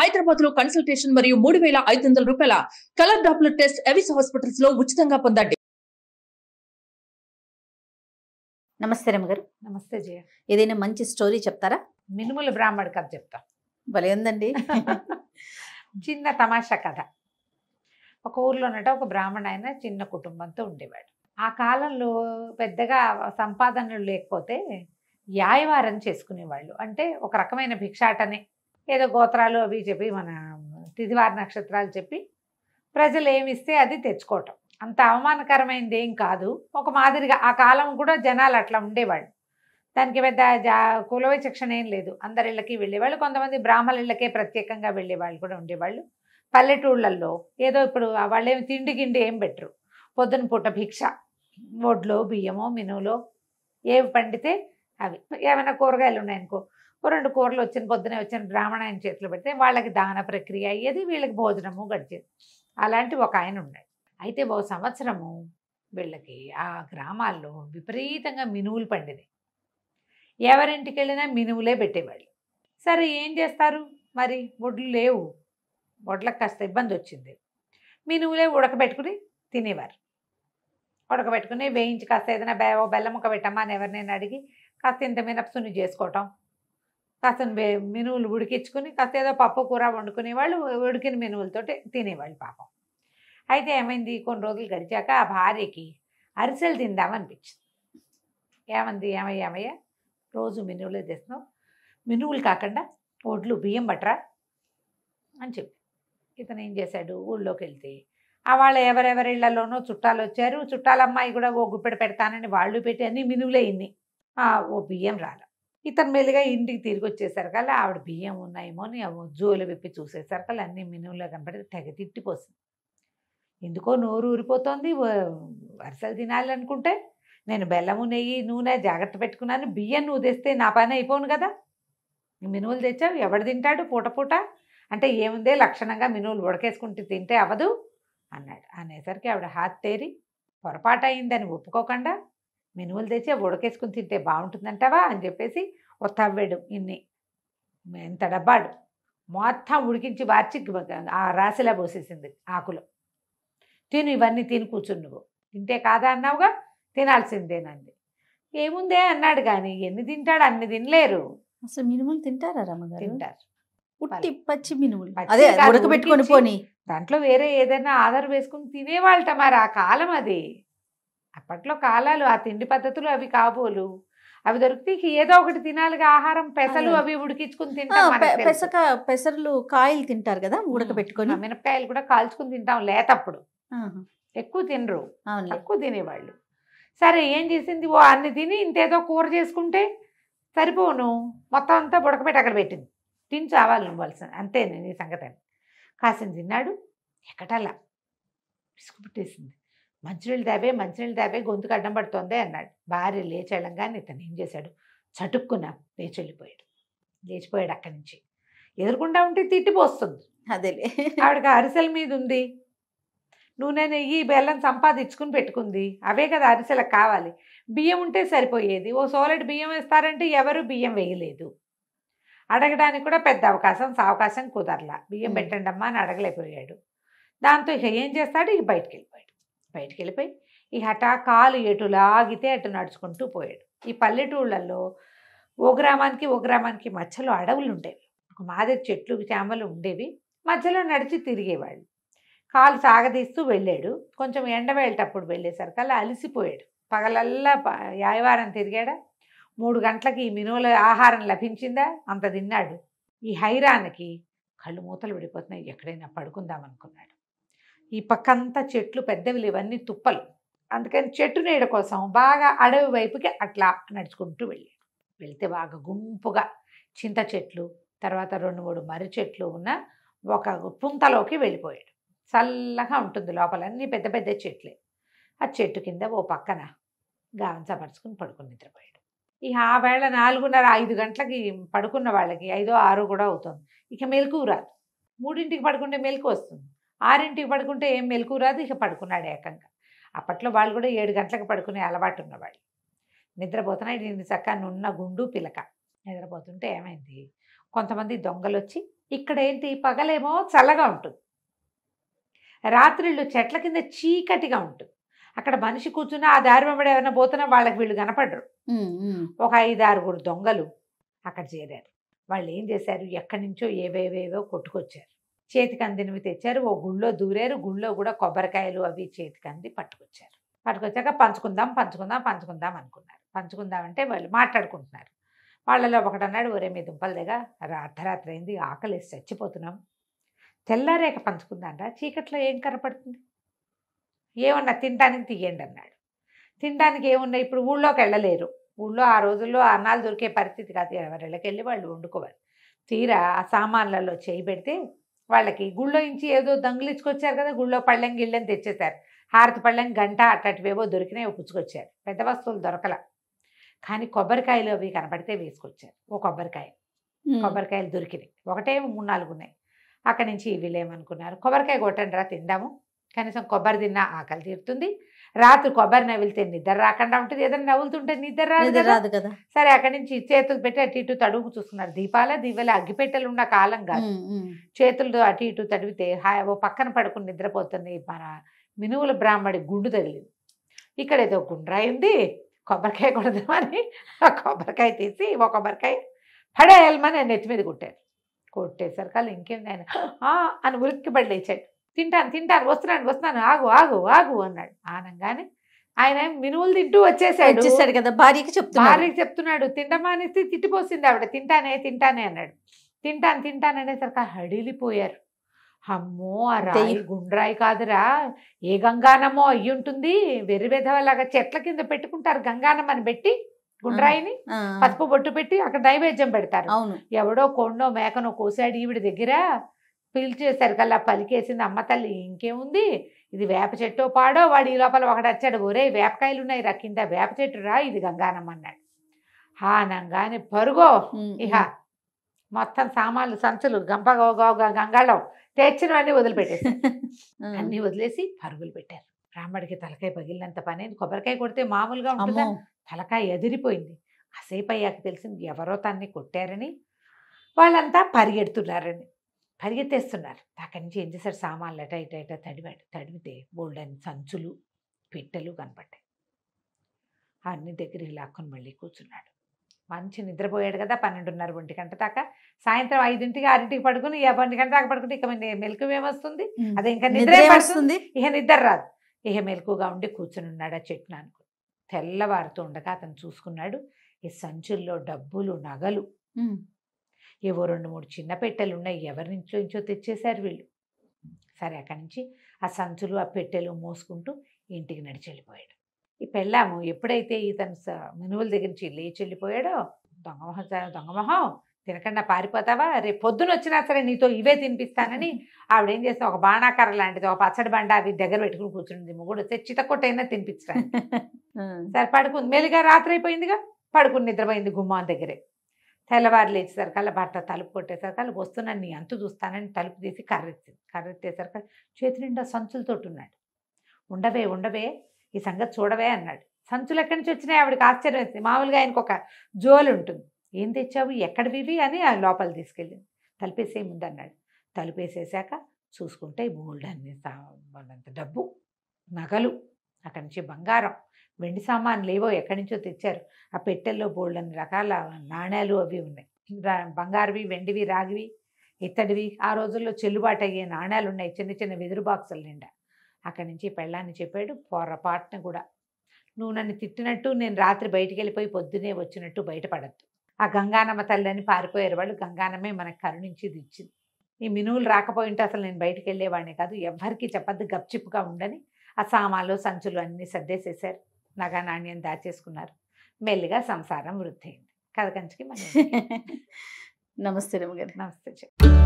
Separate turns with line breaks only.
హైదరాబాద్ లో కన్సల్టేషన్ మరియు మూడు వేల ఐదు వందల రూపాయల colour doppler test Avis hospitals లో ఉచితంగా పొందండి నమస్తే రమ్మగారు నమస్తే జయ ఏదైనా మంచి స్టోరీ చెప్తారా మినుముల బ్రాహ్మణ కథ చెప్తా భలే ఉందండి చిన్న తమాషా కథ ఒక ఊర్లో ఉన్నట్టు ఒక బ్రాహ్మణ ఆయన చిన్న కుటుంబంతో ఉండేవాడు ఆ కాలంలో పెద్దగా సంపాదనలు లేకపోతే యాయవారం చేసుకునేవాళ్ళు అంటే ఒక రకమైన భిక్షాటనే ఏదో గోత్రాలు అవి చెప్పి మన తిదివారి నక్షత్రాలు చెప్పి ప్రజలు ఏమిస్తే అది తెచ్చుకోవటం అంత అవమానకరమైనది ఏం కాదు ఒక మాదిరిగా ఆ కాలం కూడా జనాలు అట్లా ఉండేవాళ్ళు దానికి పెద్ద జా కుల విచక్షణ ఏం లేదు అందరిళ్ళకి వెళ్ళేవాళ్ళు కొంతమంది బ్రాహ్మణుళ్ళకే ప్రత్యేకంగా వెళ్ళేవాళ్ళు కూడా ఉండేవాళ్ళు పల్లెటూళ్ళల్లో ఏదో ఇప్పుడు వాళ్ళేమి తిండి గిండి ఏం పెట్టరు పొద్దున పూట భిక్ష వడ్లో బియ్యమో మినువులో ఏవి పండితే అవి ఏమైనా కూరగాయలు ఉన్నాయనుకో రెండు కూరలు వచ్చిన పొద్దునే వచ్చిన ఆయన చేతులు పెడితే వాళ్ళకి దాన ప్రక్రియ అయ్యేది వీళ్ళకి భోజనము గడిచేది అలాంటి ఒక ఆయన ఉన్నాడు అయితే ఓ సంవత్సరము వీళ్ళకి ఆ గ్రామాల్లో విపరీతంగా మినువులు పండినాయి ఎవరింటికి వెళ్ళినా మినువులే పెట్టేవాళ్ళు సరే ఏం చేస్తారు మరి వడ్లు లేవు వడ్లకు కాస్త ఇబ్బంది వచ్చింది మినువులే ఉడకబెట్టుకుని తినేవారు ఉడకబెట్టుకుని వేయించి కాస్త ఏదైనా బె బెల్లం ముక్క పెట్టమ్మా అని ఎవరినైనా అడిగి కాస్త ఇంత మినప్సుని చేసుకోవటం కాస్త మినువులు ఉడికించుకుని కాస్త ఏదో పప్పు కూర వండుకునేవాళ్ళు ఉడికిన మినువులతో తినేవాళ్ళు పాపం అయితే ఏమైంది కొన్ని రోజులు గడిచాక ఆ భార్యకి అరిసెలు తిందామనిపించింది ఏమంది ఏమయ్య ఏమయ్య రోజు మినువులే తెస్తున్నావు మినువులు కాకుండా ఒడ్లు బియ్యం బట్రా అని చెప్పి ఇతను ఏం చేశాడు ఊళ్ళోకి వెళ్తే ఆ వాళ్ళ ఎవరెవరి ఇళ్లలోనో చుట్టాలు వచ్చారు చుట్టాలమ్మాయి కూడా ఓ గుప్పెడ పెడతానని వాళ్ళు పెట్టి అన్ని మినువులే ఇన్ని ఓ బియ్యం రాలి ఇతను మెల్లిగా ఇంటికి తిరిగి అలా ఆవిడ బియ్యం ఉన్నాయేమో అని జోలు విప్పి అలా అన్ని మినువులో కనబడి తెగ తిట్టిపోసింది ఎందుకో నోరు ఊరిపోతుంది వరుసలు తినాలి అనుకుంటే నేను బెల్లము నెయ్యి నూనె జాగ్రత్త పెట్టుకున్నాను బియ్యం నువ్వు తెస్తే నా పని అయిపోను కదా మినువులు తెచ్చావు ఎవడు తింటాడు పూట పూట అంటే ఏముందే లక్షణంగా మినువులు ఉడకేసుకుంటే తింటే అవదు అన్నాడు అనేసరికి ఆవిడ హాత్ తేరి పొరపాటు అయిందని ఒప్పుకోకుండా మినుములు తెచ్చి ఉడకేసుకుని తింటే బాగుంటుందంటావా అని చెప్పేసి ఒక తవ్వాడు ఇన్ని ఎంత డబ్బాడు మొత్తం ఉడికించి వార్చి ఆ రాసిలా పోసేసింది ఆకులు తిను ఇవన్నీ తిని కూర్చుని నువ్వు తింటే కాదా అన్నావుగా తినాల్సిందేనండి ఏముందే అన్నాడు కానీ ఎన్ని తింటాడు అన్ని తినలేరు అసలు మినుములు తింటారా రమ్మగారు తింటారు పుట్టి పచ్చి మినుములు అదే ఉడకబెట్టుకొని పోని దాంట్లో వేరే ఏదైనా ఆధారం వేసుకుని తినేవాళ్ళట మరి ఆ కాలం అది అప్పట్లో కాలాలు ఆ తిండి పద్ధతులు అవి కాబోలు అవి దొరికితే ఏదో ఒకటి తినాలి ఆహారం పెసలు అవి ఉడికించుకుని తింటాం పెసక పెసర్లు కాయలు తింటారు కదా ఉడకబెట్టుకొని మినపకాయలు కూడా కాల్చుకుని తింటాం లేతప్పుడు ఎక్కువ తినరు ఎక్కువ తినేవాళ్ళు సరే ఏం చేసింది ఓ అన్ని తిని ఇంతేదో కూర చేసుకుంటే సరిపోను మొత్తం అంతా ఉడకబెట్టి అక్కడ పెట్టింది తిని చావాలి ఇవ్వాల్సిన అంతే నీ సంగతి అని కాసిన తిన్నాడు ఎక్కటలా పిసుకు పుట్టేసింది మంచినీళ్ళు తావే మంచినీళ్ళు తావే గొంతుకు అడ్డం పడుతోంది అన్నాడు భార్య లేచెళ్ళంగానే ఇతను ఏం చేశాడు చటుక్కున లేచి వెళ్ళిపోయాడు లేచిపోయాడు అక్కడి నుంచి ఎదురుకుండా ఉంటే తిట్టిపోస్తుంది అదేలే ఆవిడకి అరిసెల మీద ఉంది నూనె నెయ్యి బెల్లం సంపాదించుకుని పెట్టుకుంది అవే కదా అరిసెలకు కావాలి బియ్యం ఉంటే సరిపోయేది ఓ సోలెడ్ బియ్యం వేస్తారంటే ఎవరు బియ్యం వేయలేదు అడగడానికి కూడా పెద్ద అవకాశం సావకాశం కుదరలా బియ్యం పెట్టండి అమ్మా అని అడగలేకపోయాడు దాంతో ఇక ఏం చేస్తాడు ఇక బయటకు వెళ్ళిపోయాడు బయటికి వెళ్ళిపోయి ఈ హఠాకాలు ఎటు లాగితే అటు నడుచుకుంటూ పోయాడు ఈ పల్లెటూళ్ళల్లో ఓ గ్రామానికి ఓ గ్రామానికి మధ్యలో అడవులు ఉండేవి ఒక మాదిరి చెట్లు చేమలు ఉండేవి మధ్యలో నడిచి తిరిగేవాళ్ళు కాలు సాగదీస్తూ వెళ్ళాడు కొంచెం ఎండ వెళ్ళేటప్పుడు అలా అలిసిపోయాడు పగలల్లా యాయవారం తిరిగాడా మూడు గంటలకి ఈ మినువుల ఆహారం లభించిందా అంత తిన్నాడు ఈ హైరానికి కళ్ళు మూతలు విడిపోతున్నాయి ఎక్కడైనా పడుకుందాం అనుకున్నాడు ఈ పక్కంతా చెట్లు పెద్దవి లేవన్నీ తుప్పలు అందుకని చెట్టు నీడ కోసం బాగా అడవి వైపుకి అట్లా నడుచుకుంటూ వెళ్ళాడు వెళ్తే బాగా గుంపుగా చింత చెట్లు తర్వాత రెండు మూడు మర్రి చెట్లు ఉన్న ఒక పుంతలోకి వెళ్ళిపోయాడు చల్లగా ఉంటుంది లోపల పెద్ద పెద్ద చెట్లే ఆ చెట్టు కింద ఓ పక్కన గావంచా పరుచుకుని పడుకుని నిద్రపోయాడు ఇక ఆ వేళ నాలుగున్నర ఐదు గంటలకి పడుకున్న వాళ్ళకి ఐదో ఆరు కూడా అవుతుంది ఇక మెలకు రాదు మూడింటికి పడుకుంటే మెలకు వస్తుంది ఆరింటికి పడుకుంటే ఏం మెలకు రాదు ఇక పడుకున్నాడు ఏకంగా అప్పట్లో వాళ్ళు కూడా ఏడు గంటలకు పడుకునే అలవాటు ఉన్నవాళ్ళు నిద్రపోతున్నాయి నేను చక్క నున్న గుండు పిలక నిద్రపోతుంటే ఏమైంది కొంతమంది దొంగలు వచ్చి ఇక్కడ ఏంటి పగలేమో చల్లగా ఉంటుంది రాత్రిళ్ళు చెట్ల కింద చీకటిగా ఉంటుంది అక్కడ మనిషి కూర్చున్నా ఆ దారి వెంబడి ఏమైనా పోతున్నా వాళ్ళకి వీళ్ళు కనపడరు ఒక ఐదు ఆరుగురు దొంగలు అక్కడ చేరారు వాళ్ళు ఏం చేశారు ఎక్కడి నుంచో ఏవేవేవో కొట్టుకొచ్చారు చేతికి అందినవి తెచ్చారు ఓ గుళ్ళో దూరారు గుళ్ళో కూడా కొబ్బరికాయలు అవి చేతికి అంది పట్టుకొచ్చారు పట్టుకొచ్చాక పంచుకుందాం పంచుకుందాం పంచుకుందాం అనుకున్నారు పంచుకుందాం అంటే వాళ్ళు మాట్లాడుకుంటున్నారు వాళ్ళలో ఒకటన్నాడు ఒరే మీ దుంపల దగ్గర అర్ధరాత్రి అయింది ఆకలి చచ్చిపోతున్నాం తెల్లారేక పంచుకుందాంరా చీకట్లో ఏం కనపడుతుంది ఏమన్నా తినడానికి తీయండి అన్నాడు తినడానికి ఏమున్నా ఇప్పుడు ఊళ్ళోకి వెళ్ళలేరు ఊళ్ళో ఆ రోజుల్లో అన్నాలు దొరికే పరిస్థితి కాదు ఎవరి వెళ్ళి వాళ్ళు వండుకోవాలి తీరా ఆ సామాన్లలో చేయి పెడితే వాళ్ళకి గుళ్ళో నుంచి ఏదో దంగిలించుకొచ్చారు కదా గుళ్ళో పళ్ళెం గిళ్ళని తెచ్చేశారు హారతి పళ్ళెం గంట అట్టటివేవో దొరికినాయి పుచ్చుకొచ్చారు పెద్ద వస్తువులు దొరకల కానీ కొబ్బరికాయలు అవి కనపడితే వేసుకొచ్చారు ఓ కొబ్బరికాయ కొబ్బరికాయలు దొరికినాయి ఒకటే మూడు నాలుగు ఉన్నాయి అక్కడి నుంచి వీళ్ళేమనుకున్నారు కొబ్బరికాయ కొట్టండి రా తిందాము కనీసం కొబ్బరి తిన్నా ఆకలి తీరుతుంది రాత్రి కొబ్బరి నవ్విలితే నిద్ర రాకుండా ఉంటుంది ఏదైనా నవ్వులుతుంటే నిద్ర రాదు రాదు కదా సరే అక్కడి నుంచి చేతులు పెట్టి అటు ఇటు తడుగు చూసుకున్నారు దీపాల దీవెల అగ్గిపెట్టెలు ఉన్న కాలం కాదు చేతులు అటు ఇటు తడివితే ఓ పక్కన పడుకుని నిద్రపోతుంది మన మినువుల బ్రాహ్మడి గుండు తగిలింది ఇక్కడ ఏదో గుండ్రాయి ఉంది కొబ్బరికాయ కొడదామని ఆ కొబ్బరికాయ తీసి ఓ కొబ్బరికాయ పడేయాలమని నెత్తి మీద కొట్టారు కొట్టేసరికి వాళ్ళు ఇంకేంది ఆయన అని ఉలిక్కి పడి లేచాడు తింటాను తింటాను వస్తున్నాను వస్తున్నాను ఆగు ఆగు ఆగు అన్నాడు ఆనంగానే ఆయన మినువులు తింటూ వచ్చేసాడు వచ్చేసాడు కదా భార్యకి చెప్తున్నాడు భార్యకి చెప్తున్నాడు తింటమా అనేసి తిట్టిపోసింది ఆవిడ తింటానే తింటానే అన్నాడు తింటాను తింటాను అనేసరికి హడిలిపోయారు అమ్మో ఆ రాయి గుండ్రాయి కాదురా ఏ గంగానమో అయ్యుంటుంది ఉంటుంది వెధవలాగా చెట్ల కింద పెట్టుకుంటారు అని పెట్టి గుండ్రాయిని పసుపు బొట్టు పెట్టి అక్కడ నైవేద్యం పెడతారు ఎవడో కొండో మేకనో కోసాడు ఈవిడ దగ్గర కల్లా పలికేసింది అమ్మ తల్లి ఇంకేముంది ఇది వేప చెట్టు పాడో వాడు ఈ లోపల ఒకటి వచ్చాడు ఒరే వేపకాయలు ఉన్నాయి రా కింద వేప చెట్టు రా ఇది గంగానమ్మ అన్నాడు హానంగాని పరుగో ఇహ మొత్తం సామాన్లు సంచులు గంపగోగో గంగాళం తెచ్చినవన్నీ వదిలిపెట్టేసి అన్నీ వదిలేసి పరుగులు పెట్టారు రాముడికి తలకాయ పగిలినంత పని కొబ్బరికాయ కొడితే మామూలుగా ఉంటుందా తలకాయ ఎదిరిపోయింది అసేపు అయ్యాక తెలిసింది ఎవరో తన్ని కొట్టారని వాళ్ళంతా పరిగెడుతున్నారని పరిగెత్తేస్తున్నారు అక్కడి నుంచి ఏం చేశారు సామాన్లు ఎట ఇట ఇట తడివాడు తడిమితే బోల్డని సంచులు పిట్టలు కనపడ్డాయి అన్ని దగ్గరికి లాక్కొని మళ్ళీ కూర్చున్నాడు మంచి నిద్రపోయాడు కదా పన్నెండున్నర ఒంటి గంట దాకా సాయంత్రం ఐదింటికి ఆరింటికి పడుకుని ఒంటి గంట దాకా పడుకుని ఇక మెలకు ఏమొస్తుంది అదే ఇంకా నిద్ర వస్తుంది ఇక నిద్ర రాదు ఇక మెలకుగా ఉండి కూర్చుని ఉన్నాడు ఆ చెట్టును అనుకో తెల్లవారుతూ ఉండగా అతను చూసుకున్నాడు ఈ సంచుల్లో డబ్బులు నగలు ఏవో రెండు మూడు చిన్న పెట్టెలు ఉన్నాయి ఎవరి నుంచో ఇంచో తెచ్చేశారు వీళ్ళు సరే అక్కడి నుంచి ఆ సంచులు ఆ పెట్టెలు మోసుకుంటూ ఇంటికి నడిచి వెళ్ళిపోయాడు ఈ పెళ్ళాము ఎప్పుడైతే ఇతను మినువుల దగ్గర నుంచి లేచి వెళ్ళిపోయాడో దొంగమొహం దొంగమొహం తినకుండా పారిపోతావా రేపు పొద్దున వచ్చినా సరే నీతో ఇవే తినిపిస్తానని ఆవిడ ఏం చేస్తా ఒక బాణాకర లాంటిది ఒక పచ్చడి బండ అవి దగ్గర పెట్టుకుని కూర్చుంది మొగుడు వచ్చే చితకొట్టైనా తినిపించడానికి సరే పడుకుంది మెలిగా రాత్రి అయిపోయిందిగా పడుకుని నిద్రపోయింది గుమ్మాన్ దగ్గరే తెల్లవారు అలా భర్త తలుపు అలా వస్తున్నాను నీ అంతు చూస్తానని తలుపు తీసి కర్రెత్తింది కర్రెత్తేసరికి చేతి నిండా సంచులతోటి ఉన్నాడు ఉండవే ఉండవే ఈ సంగతి చూడవే అన్నాడు సంచులు ఎక్కడి నుంచి వచ్చినాయి ఆవిడకి ఆశ్చర్యం వేసింది మామూలుగా ఆయనకు ఒక జోలు ఉంటుంది ఏం తెచ్చావు ఎక్కడివి అని ఆ లోపల తీసుకెళ్ళింది తలిపేసే ముందన్నాడు తలుపేసేసాక చూసుకుంటే బోల్డ్ అన్ని డబ్బు నగలు అక్కడి నుంచి బంగారం వెండి సామాన్లు ఏవో ఎక్కడి నుంచో తెచ్చారు ఆ పెట్టెల్లో బోల్డన్ని రకాల నాణ్యాలు అవి ఉన్నాయి బంగారువి వెండివి రాగివి ఇత్తడివి ఆ రోజుల్లో చెల్లుబాటు అయ్యే నాణ్యాలు ఉన్నాయి చిన్న చిన్న వెదురు బాక్సుల నిండా అక్కడి నుంచి పెళ్ళాన్ని చెప్పాడు పొరపాటున కూడా నువ్వు నన్ను తిట్టినట్టు నేను రాత్రి బయటికి వెళ్ళిపోయి పొద్దునే వచ్చినట్టు బయటపడద్దు ఆ గంగానమ్మ తల్లిని పారిపోయారు వాళ్ళు గంగానమ్మే మనకు కరుణించి ఇది ఇచ్చింది ఈ మినువులు రాకపోయింటే అసలు నేను బయటికి వెళ్ళేవాడిని కాదు ఎవ్వరికీ చెప్పద్దు గప్చిప్పుగా ఉండని ఆ సామాన్లు సంచులు అన్నీ సర్దేసేశారు నగా నాణ్యం దాచేసుకున్నారు మెల్లిగా సంసారం వృద్ధి అయింది కథ కంచికి మనం నమస్తే నమస్తే నమస్తే